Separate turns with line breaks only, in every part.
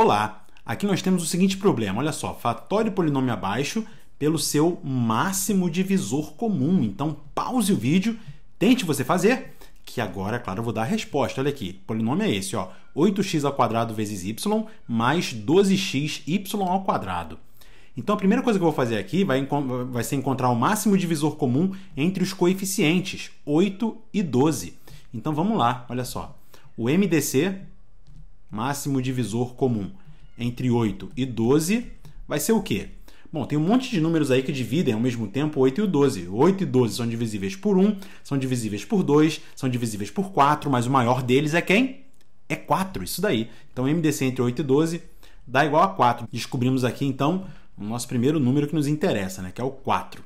Olá, aqui nós temos o seguinte problema, olha só, fatório polinômio abaixo pelo seu máximo divisor comum. Então pause o vídeo, tente você fazer, que agora, é claro, eu vou dar a resposta. Olha aqui, polinômio é esse, ó, 8x ao quadrado vezes y mais 12x y ao quadrado. Então a primeira coisa que eu vou fazer aqui vai, vai ser encontrar o máximo divisor comum entre os coeficientes 8 e 12. Então vamos lá, olha só. O MDC máximo divisor comum entre 8 e 12 vai ser o quê? Bom, tem um monte de números aí que dividem ao mesmo tempo 8 e 12. 8 e 12 são divisíveis por 1, são divisíveis por 2, são divisíveis por 4, mas o maior deles é quem? É 4, isso daí. Então MDC entre 8 e 12 dá igual a 4. Descobrimos aqui então o nosso primeiro número que nos interessa, né, que é o 4.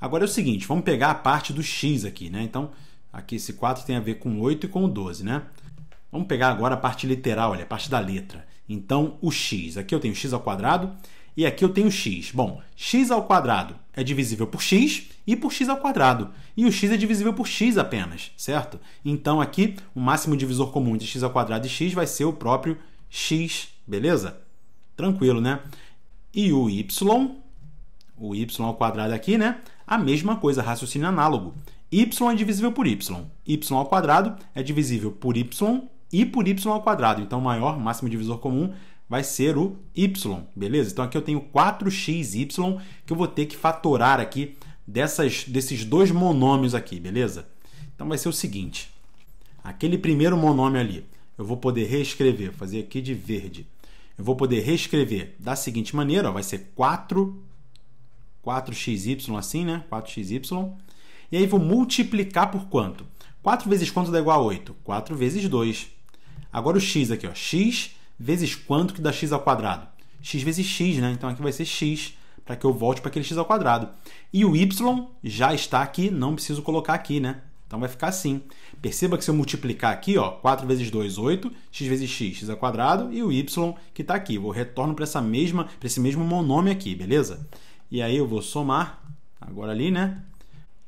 Agora é o seguinte, vamos pegar a parte do x aqui, né? Então, aqui esse 4 tem a ver com 8 e com 12, né? Vamos pegar agora a parte literal, olha, a parte da letra. Então, o x. Aqui eu tenho x ao quadrado e aqui eu tenho x. Bom, x ao quadrado é divisível por x e por x ao quadrado. E o x é divisível por x apenas, certo? Então, aqui, o máximo divisor comum entre x ao quadrado e x vai ser o próprio x, beleza? Tranquilo, né? E o y, o y ao quadrado aqui, né? A mesma coisa, raciocínio análogo. y é divisível por y. y ao quadrado é divisível por y e por y ao quadrado. Então, o maior máximo divisor comum vai ser o y, beleza? Então, aqui eu tenho 4xy que eu vou ter que fatorar aqui dessas, desses dois monômios aqui, beleza? Então, vai ser o seguinte. Aquele primeiro monômio ali, eu vou poder reescrever, fazer aqui de verde. Eu vou poder reescrever da seguinte maneira, ó, vai ser 4, 4xy assim, né? 4xy. E aí, vou multiplicar por quanto? 4 vezes quanto dá igual a 8? 4 vezes 2. Agora o x aqui, ó, x vezes quanto que dá x ao quadrado? x vezes x, né? Então aqui vai ser x para que eu volte para aquele x ao quadrado. E o y já está aqui, não preciso colocar aqui, né? Então vai ficar assim. Perceba que se eu multiplicar aqui, ó, 4 vezes 2, 8, x vezes x, x ao quadrado, e o y que está aqui. Vou retorno para essa mesma, para esse mesmo monômio aqui, beleza? E aí eu vou somar agora ali, né,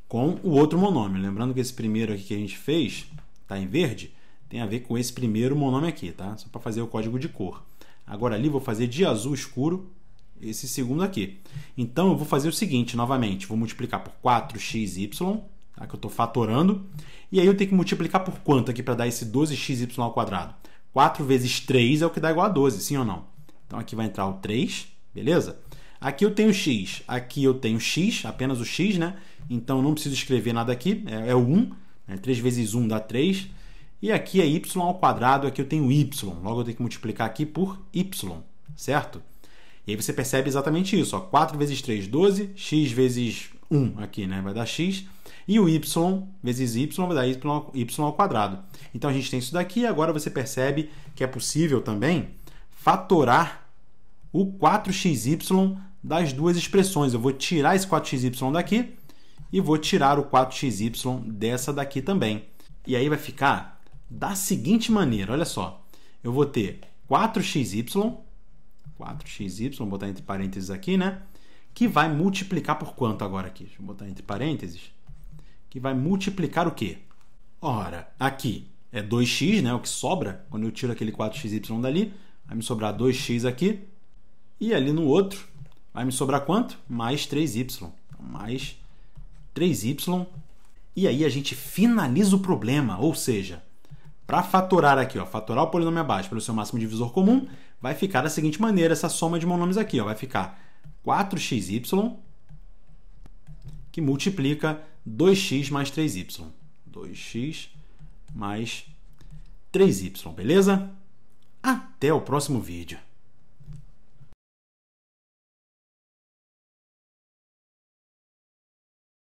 com o outro monômio. Lembrando que esse primeiro aqui que a gente fez, está em verde, tem a ver com esse primeiro monome aqui, tá? Só para fazer o código de cor. Agora ali vou fazer de azul escuro esse segundo aqui. Então eu vou fazer o seguinte novamente, vou multiplicar por 4xy, tá? que eu estou fatorando, e aí eu tenho que multiplicar por quanto aqui para dar esse 12xy ao quadrado? 4 vezes 3 é o que dá igual a 12, sim ou não? Então aqui vai entrar o 3, beleza? Aqui eu tenho x, aqui eu tenho x, apenas o x, né? Então não preciso escrever nada aqui, é, é o 1, né? 3 vezes 1 dá 3, e aqui é y ao quadrado, aqui eu tenho y, logo eu tenho que multiplicar aqui por y, certo? E aí você percebe exatamente isso, ó, 4 vezes 3, 12, x vezes 1 aqui, né, vai dar x, e o y vezes y vai dar y ao quadrado. Então a gente tem isso daqui, agora você percebe que é possível também fatorar o 4xy das duas expressões. Eu vou tirar esse 4xy daqui e vou tirar o 4xy dessa daqui também. E aí vai ficar da seguinte maneira, olha só. Eu vou ter 4xy, 4xy, vou botar entre parênteses aqui, né? Que vai multiplicar por quanto agora aqui? Deixa eu botar entre parênteses. Que vai multiplicar o quê? Ora, aqui é 2x, né? O que sobra quando eu tiro aquele 4xy dali. Vai me sobrar 2x aqui. E ali no outro vai me sobrar quanto? Mais 3y. Mais 3y. E aí a gente finaliza o problema, ou seja, para fatorar aqui, ó, fatorar o polinômio abaixo pelo seu máximo divisor comum, vai ficar da seguinte maneira essa soma de monômios aqui. Ó, vai ficar 4xy que multiplica 2x mais 3y. 2x mais 3y, beleza? Até o próximo vídeo.